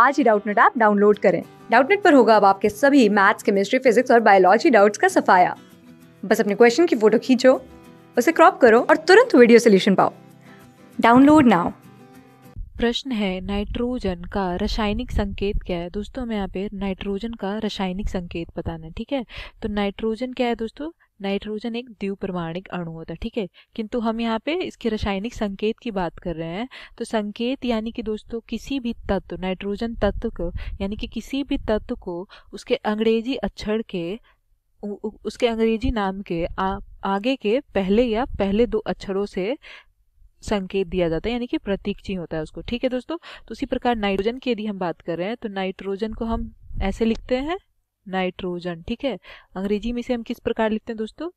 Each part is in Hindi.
आज ही डाउटनेट ऐप डाउनलोड करें डाउटनेट पर होगा अब आपके सभी मैथ्स केमिस्ट्री फिजिक्स और बायोलॉजी डाउट्स का सफाया बस अपने क्वेश्चन की फोटो खींचो उसे क्रॉप करो और तुरंत वीडियो सोल्यूशन पाओ डाउनलोड नाउ प्रश्न है नाइट्रोजन का रासायनिक संकेत क्या है दोस्तों हमें यहाँ पे नाइट्रोजन का रासायनिक संकेत बताना है ठीक है तो नाइट्रोजन क्या है दोस्तों नाइट्रोजन एक द्विपरमाणिक अणु होता है ठीक है किंतु हम यहाँ पे इसके रासायनिक संकेत की बात कर रहे हैं तो संकेत यानी कि दोस्तों किसी भी तत्व नाइट्रोजन तत्व को यानी कि किसी भी तत्व को उसके अंग्रेजी अक्षर के उसके अंग्रेजी नाम के आ, आगे के पहले या पहले दो अक्षरों से संकेत दिया जाता है यानी कि प्रतीक चिन्ह होता है उसको ठीक है दोस्तों तो उसी प्रकार नाइट्रोजन की यदि हम बात कर रहे हैं तो नाइट्रोजन को हम ऐसे लिखते हैं नाइट्रोजन ठीक है अंग्रेजी में इसे हम किस प्रकार लिखते हैं दोस्तों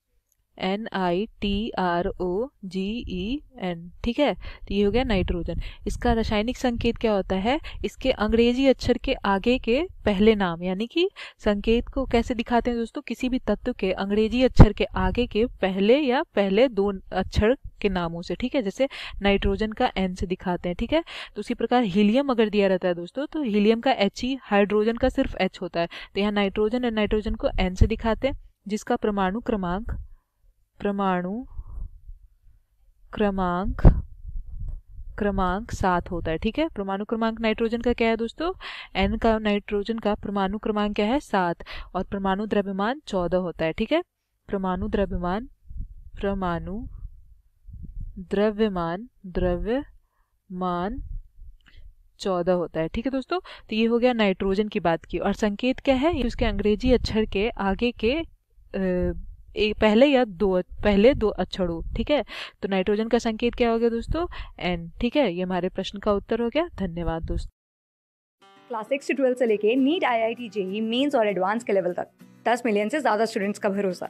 N I T R O G E N ठीक है तो ये हो गया नाइट्रोजन इसका रासायनिक संकेत क्या होता है इसके अंग्रेजी अक्षर के आगे के पहले नाम यानी कि संकेत को कैसे दिखाते हैं दोस्तों किसी भी तत्व के अंग्रेजी अक्षर के आगे के पहले या पहले दो अक्षर के नामों से ठीक है जैसे नाइट्रोजन का एन से दिखाते हैं ठीक है तो उसी प्रकार हीलियम अगर दिया रहता है दोस्तों तो हीलियम का एच ही हाइड्रोजन का सिर्फ एच होता है तो यहाँ नाइट्रोजन और नाइट्रोजन को एन से दिखाते हैं जिसका परमाणु क्रमांक परमाणु क्रमांक क्रमांक सात होता है ठीक है परमाणु क्रमांक नाइट्रोजन का क्या है दोस्तों एन का नाइट्रोजन का परमाणु क्रमांक क्या है सात और परमाणु द्रव्यमान चौदह होता है ठीक है परमाणु द्रव्यमान परमाणु द्रव्यमान द्रव्य मान चौदह होता है ठीक है दोस्तों तो ये हो गया नाइट्रोजन की बात की और संकेत क्या है उसके अंग्रेजी अक्षर के आगे के ए, पहले या दो पहले दो अक्षर हो ठीक है तो नाइट्रोजन का संकेत क्या हो गया दोस्तों एन ठीक है ये हमारे प्रश्न का उत्तर हो गया धन्यवाद दोस्तों क्लास सिक्स से ट्वेल्थ से लेके NEET I I T JEE mains और एडवांस के लेवल तक दस मिलियन से ज़्यादा स्टूडेंट्स का भरोसा